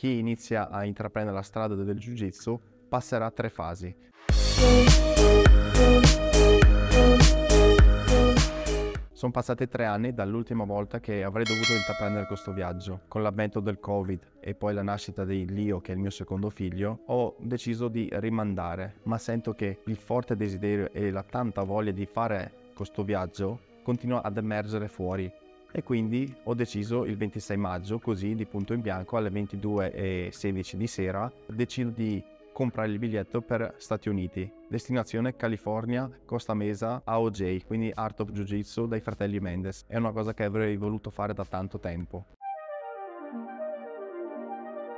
chi inizia a intraprendere la strada del Jiu-Jitsu passerà tre fasi. Sono passati tre anni dall'ultima volta che avrei dovuto intraprendere questo viaggio. Con l'avvento del Covid e poi la nascita di Leo, che è il mio secondo figlio, ho deciso di rimandare, ma sento che il forte desiderio e la tanta voglia di fare questo viaggio continua ad emergere fuori e quindi ho deciso il 26 maggio, così di punto in bianco alle 22.16 di sera, decido di comprare il biglietto per Stati Uniti, destinazione California, Costa Mesa, AOJ, quindi Art of Jiu Jitsu dai fratelli Mendes. È una cosa che avrei voluto fare da tanto tempo.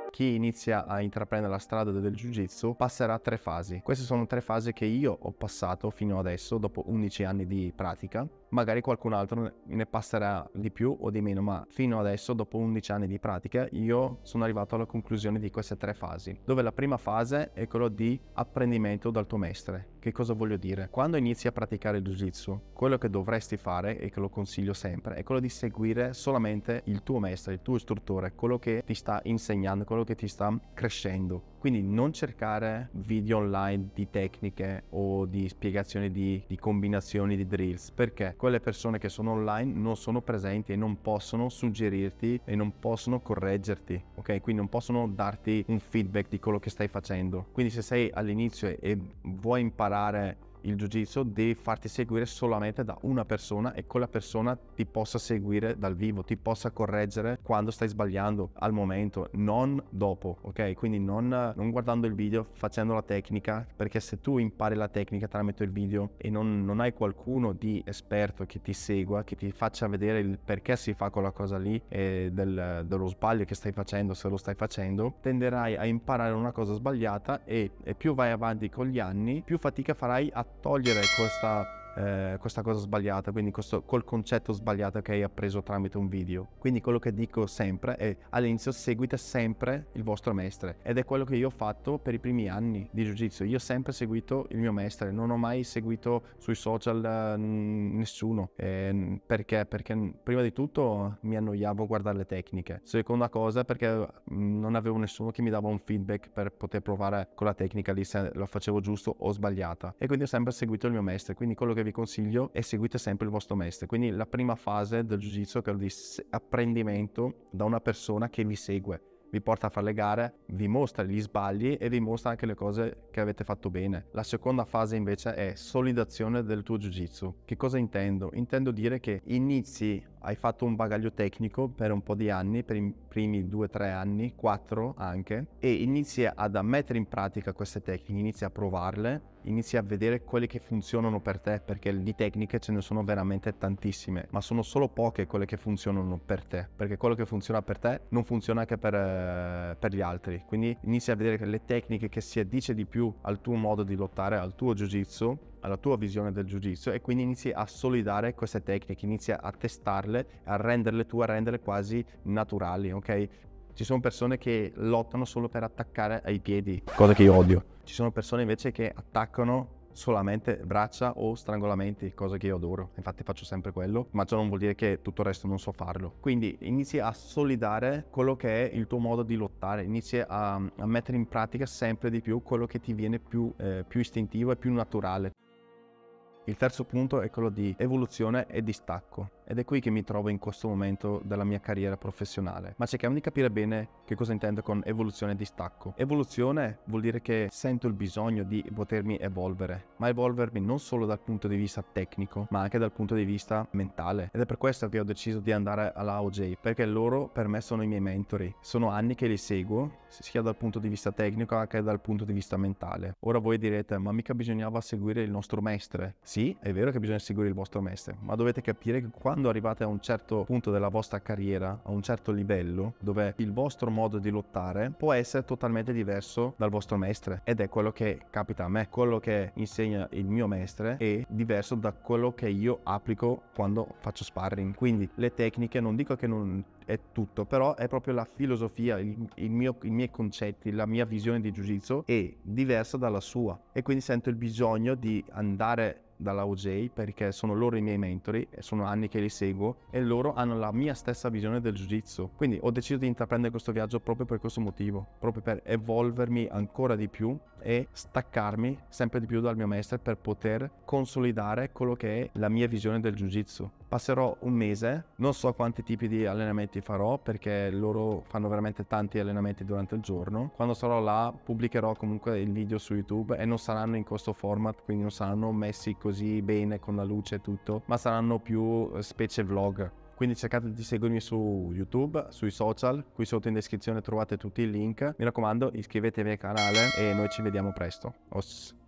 Chi inizia a intraprendere la strada del Jiu Jitsu passerà tre fasi. Queste sono tre fasi che io ho passato fino adesso, dopo 11 anni di pratica magari qualcun altro ne passerà di più o di meno, ma fino adesso, dopo 11 anni di pratica, io sono arrivato alla conclusione di queste tre fasi, dove la prima fase è quella di apprendimento dal tuo mestre. Che cosa voglio dire? Quando inizi a praticare il jiu-jitsu, quello che dovresti fare, e che lo consiglio sempre, è quello di seguire solamente il tuo mestre, il tuo istruttore, quello che ti sta insegnando, quello che ti sta crescendo. Quindi non cercare video online di tecniche o di spiegazioni di, di combinazioni di drills, perché quelle persone che sono online non sono presenti e non possono suggerirti e non possono correggerti, ok? Quindi non possono darti un feedback di quello che stai facendo. Quindi se sei all'inizio e vuoi imparare il jiu-jitsu di farti seguire solamente da una persona e quella persona ti possa seguire dal vivo, ti possa correggere quando stai sbagliando al momento, non dopo, ok? Quindi non, non guardando il video, facendo la tecnica, perché se tu impari la tecnica tramite il video e non, non hai qualcuno di esperto che ti segua, che ti faccia vedere il perché si fa quella cosa lì e del, dello sbaglio che stai facendo, se lo stai facendo, tenderai a imparare una cosa sbagliata e, e più vai avanti con gli anni, più fatica farai a togliere questa eh, questa cosa sbagliata, quindi questo, col concetto sbagliato che hai appreso tramite un video. Quindi quello che dico sempre è all'inizio seguite sempre il vostro mestre ed è quello che io ho fatto per i primi anni di Jiu-Jitsu. Io ho sempre seguito il mio mestre, non ho mai seguito sui social eh, nessuno. Eh, perché? Perché mm, prima di tutto mi annoiavo a guardare le tecniche. Seconda cosa perché non avevo nessuno che mi dava un feedback per poter provare con la tecnica lì se la facevo giusto o sbagliata. E quindi ho sempre seguito il mio mestre. Quindi quello che che vi consiglio è seguite sempre il vostro mestre. Quindi la prima fase del giudizio jitsu è quella di apprendimento da una persona che vi segue, vi porta a fare le gare, vi mostra gli sbagli e vi mostra anche le cose che avete fatto bene. La seconda fase invece è solidazione del tuo giudizio. Che cosa intendo? Intendo dire che inizi hai fatto un bagaglio tecnico per un po' di anni, per i primi 2-3 anni, 4 anche, e inizi ad mettere in pratica queste tecniche, inizi a provarle, inizi a vedere quelle che funzionano per te, perché di tecniche ce ne sono veramente tantissime, ma sono solo poche quelle che funzionano per te, perché quello che funziona per te non funziona anche per, eh, per gli altri. Quindi inizi a vedere le tecniche che si addice di più al tuo modo di lottare, al tuo jiu-jitsu alla tua visione del giudizio e quindi inizi a solidare queste tecniche, inizi a testarle, a renderle tue, a renderle quasi naturali, ok? Ci sono persone che lottano solo per attaccare ai piedi, cosa che io odio. Ci sono persone invece che attaccano solamente braccia o strangolamenti, cosa che io adoro, infatti faccio sempre quello, ma ciò non vuol dire che tutto il resto non so farlo. Quindi inizi a solidare quello che è il tuo modo di lottare, inizi a, a mettere in pratica sempre di più quello che ti viene più, eh, più istintivo e più naturale. Il terzo punto è quello di evoluzione e distacco. Ed è qui che mi trovo in questo momento della mia carriera professionale. Ma cerchiamo di capire bene che cosa intendo con evoluzione e distacco. Evoluzione vuol dire che sento il bisogno di potermi evolvere, ma evolvermi non solo dal punto di vista tecnico, ma anche dal punto di vista mentale. Ed è per questo che ho deciso di andare alla OJ, perché loro per me sono i miei mentori. Sono anni che li seguo, sia dal punto di vista tecnico che dal punto di vista mentale. Ora voi direte, ma mica bisognava seguire il nostro mestre. Sì, è vero che bisogna seguire il vostro mestre, ma dovete capire che qua quando arrivate a un certo punto della vostra carriera, a un certo livello, dove il vostro modo di lottare può essere totalmente diverso dal vostro mestre. Ed è quello che capita a me. Quello che insegna il mio mestre è diverso da quello che io applico quando faccio sparring. Quindi le tecniche, non dico che non è tutto, però è proprio la filosofia, il, il mio, i miei concetti, la mia visione di Jiu Jitsu è diversa dalla sua. E quindi sento il bisogno di andare dalla OJ perché sono loro i miei mentori e sono anni che li seguo e loro hanno la mia stessa visione del jiu-jitsu. Quindi ho deciso di intraprendere questo viaggio proprio per questo motivo, proprio per evolvermi ancora di più e staccarmi sempre di più dal mio maestro per poter consolidare quello che è la mia visione del jiu-jitsu. Passerò un mese, non so quanti tipi di allenamenti farò perché loro fanno veramente tanti allenamenti durante il giorno. Quando sarò là pubblicherò comunque il video su YouTube e non saranno in questo format, quindi non saranno messi così bene con la luce e tutto, ma saranno più specie vlog quindi cercate di seguirmi su YouTube, sui social, qui sotto in descrizione trovate tutti i link. Mi raccomando iscrivetevi al canale e noi ci vediamo presto. Os.